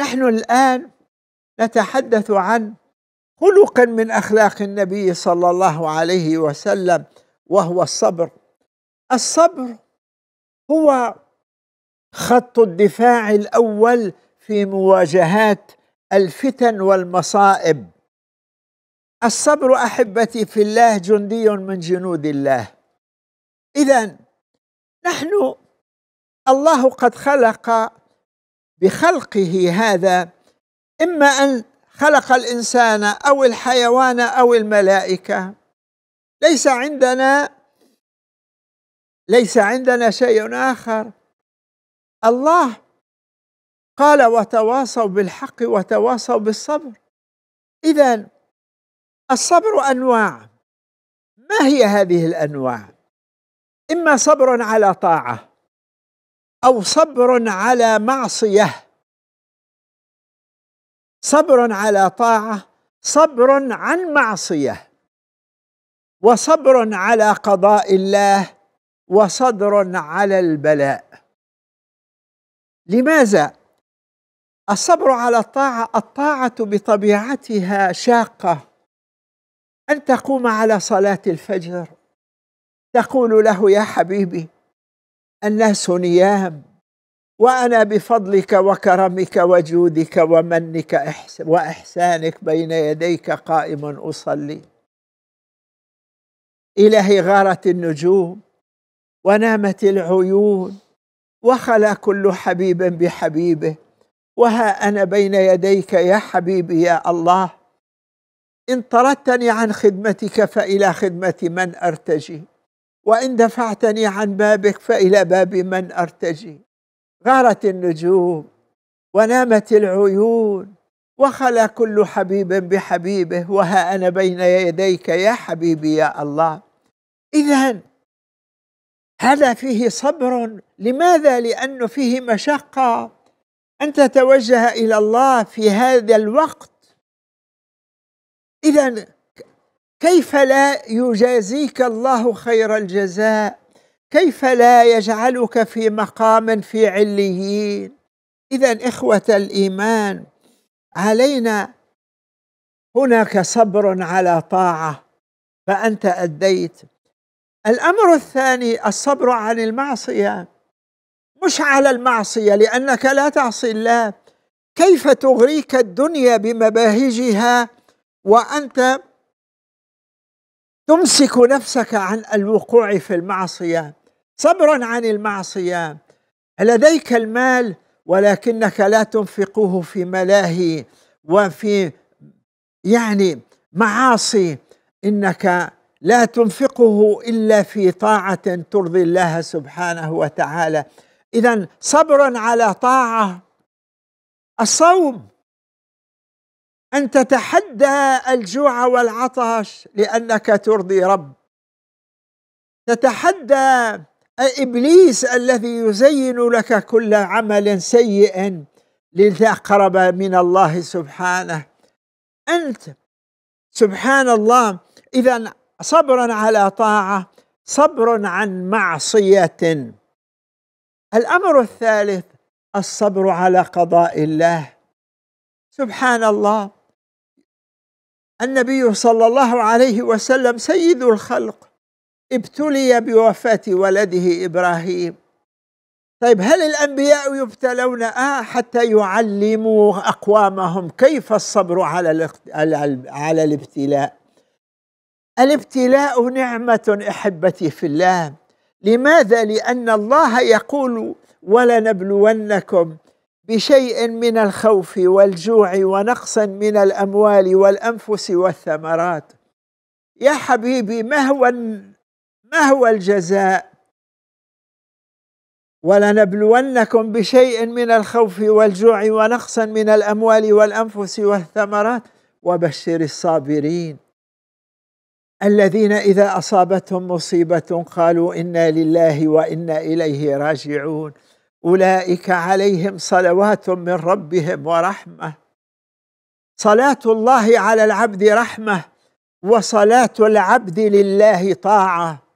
نحن الآن نتحدث عن خلقا من أخلاق النبي صلى الله عليه وسلم وهو الصبر الصبر هو خط الدفاع الأول في مواجهات الفتن والمصائب الصبر احبتي في الله جندي من جنود الله اذا نحن الله قد خلق بخلقه هذا اما ان خلق الانسان او الحيوان او الملائكه ليس عندنا ليس عندنا شيء اخر الله قال وتواصوا بالحق وتواصوا بالصبر اذا الصبر انواع ما هي هذه الانواع اما صبر على طاعه أو صبر على معصية صبر على طاعة صبر عن معصية وصبر على قضاء الله وصدر على البلاء لماذا الصبر على الطاعة الطاعة بطبيعتها شاقة أن تقوم على صلاة الفجر تقول له يا حبيبي الناس نيام وأنا بفضلك وكرمك وجودك ومنك وإحسانك بين يديك قائم أصلي إلهي غارت النجوم ونامت العيون وخلا كل حبيب بحبيبه وها أنا بين يديك يا حبيبي يا الله إن طردتني عن خدمتك فإلى خدمة من أرتجي وإن دفعتني عن بابك فإلى باب من أرتجي غارت النجوم ونامت العيون وخلا كل حبيب بحبيبه وها أنا بين يديك يا حبيبي يا الله إذا هذا فيه صبر لماذا؟ لأنه فيه مشقة أن تتوجه إلى الله في هذا الوقت إذا كيف لا يجازيك الله خير الجزاء كيف لا يجعلك في مقام في عليين اذا اخوه الايمان علينا هناك صبر على طاعه فانت اديت الامر الثاني الصبر عن المعصيه مش على المعصيه لانك لا تعصي الله كيف تغريك الدنيا بمباهجها وانت تمسك نفسك عن الوقوع في المعصية صبرا عن المعصية لديك المال ولكنك لا تنفقه في ملاهي وفي يعني معاصي انك لا تنفقه الا في طاعه ترضي الله سبحانه وتعالى اذا صبرا على طاعه الصوم أن تتحدى الجوع والعطش لأنك ترضي رب تتحدى إبليس الذي يزين لك كل عمل سيء لتقرب من الله سبحانه أنت سبحان الله إذا صبر على طاعة صبر عن معصية الأمر الثالث الصبر على قضاء الله سبحان الله النبي صلى الله عليه وسلم سيد الخلق ابتلي بوفاة ولده إبراهيم طيب هل الأنبياء يبتلون آه حتى يعلموا أقوامهم كيف الصبر على على الابتلاء الابتلاء نعمة أحبتي في الله لماذا؟ لأن الله يقول ولنبلونكم بشيء من الخوف والجوع ونقص من الاموال والانفس والثمرات يا حبيبي ما هو ما هو الجزاء ولنبلونكم بشيء من الخوف والجوع ونقص من الاموال والانفس والثمرات وبشر الصابرين الذين اذا اصابتهم مصيبه قالوا انا لله وانا اليه راجعون أولئك عليهم صلوات من ربهم ورحمة صلاة الله على العبد رحمة وصلاة العبد لله طاعة